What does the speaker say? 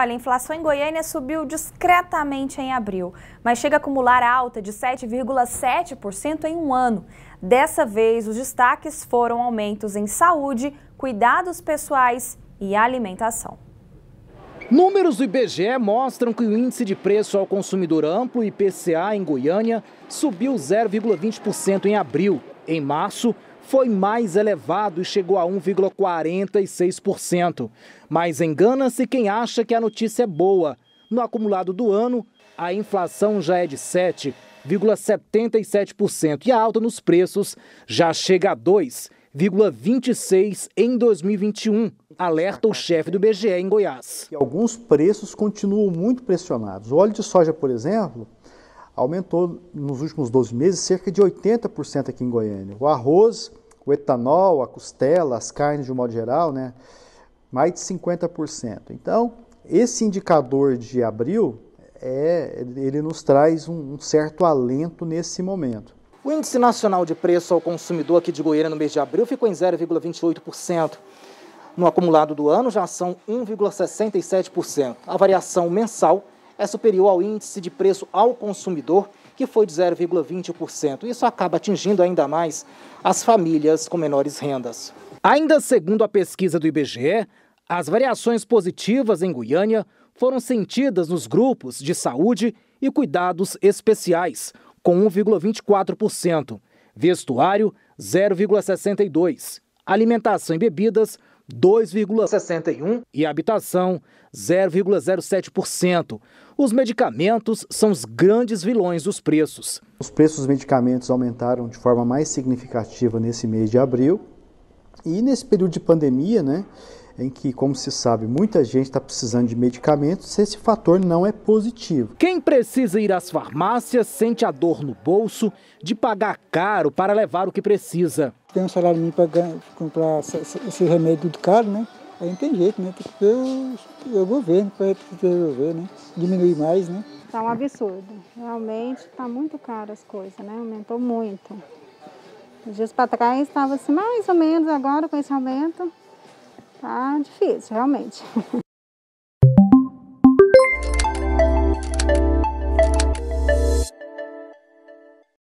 Olha, a inflação em Goiânia subiu discretamente em abril, mas chega a acumular alta de 7,7% em um ano. Dessa vez, os destaques foram aumentos em saúde, cuidados pessoais e alimentação. Números do IBGE mostram que o índice de preço ao consumidor amplo IPCA em Goiânia subiu 0,20% em abril. Em março, foi mais elevado e chegou a 1,46%. Mas engana-se quem acha que a notícia é boa. No acumulado do ano, a inflação já é de 7,77% e a alta nos preços já chega a 2,26% em 2021, alerta o chefe do BGE em Goiás. Alguns preços continuam muito pressionados. O óleo de soja, por exemplo, aumentou nos últimos 12 meses cerca de 80% aqui em Goiânia. O arroz o etanol, a costela, as carnes de um modo geral, né? Mais de 50%. Então, esse indicador de abril, é, ele nos traz um, um certo alento nesse momento. O Índice Nacional de Preço ao Consumidor aqui de Goiânia no mês de abril ficou em 0,28%. No acumulado do ano já são 1,67%. A variação mensal é superior ao índice de preço ao consumidor que foi de 0,20%. Isso acaba atingindo ainda mais as famílias com menores rendas. Ainda segundo a pesquisa do IBGE, as variações positivas em Goiânia foram sentidas nos grupos de saúde e cuidados especiais, com 1,24%, vestuário 0,62%, alimentação e bebidas 2,61% e habitação 0,07%. Os medicamentos são os grandes vilões dos preços. Os preços dos medicamentos aumentaram de forma mais significativa nesse mês de abril. E nesse período de pandemia, né, em que, como se sabe, muita gente está precisando de medicamentos, esse fator não é positivo. Quem precisa ir às farmácias sente a dor no bolso de pagar caro para levar o que precisa. Tem um salário mínimo para comprar esse remédio de caro, né? Aí não tem jeito, né? Tem que ter o governo para resolver, né? Diminuir mais, né? Está um absurdo. Realmente está muito caro as coisas, né? Aumentou muito. Os dias para trás estava assim, mais ou menos agora com esse aumento. Tá difícil, realmente.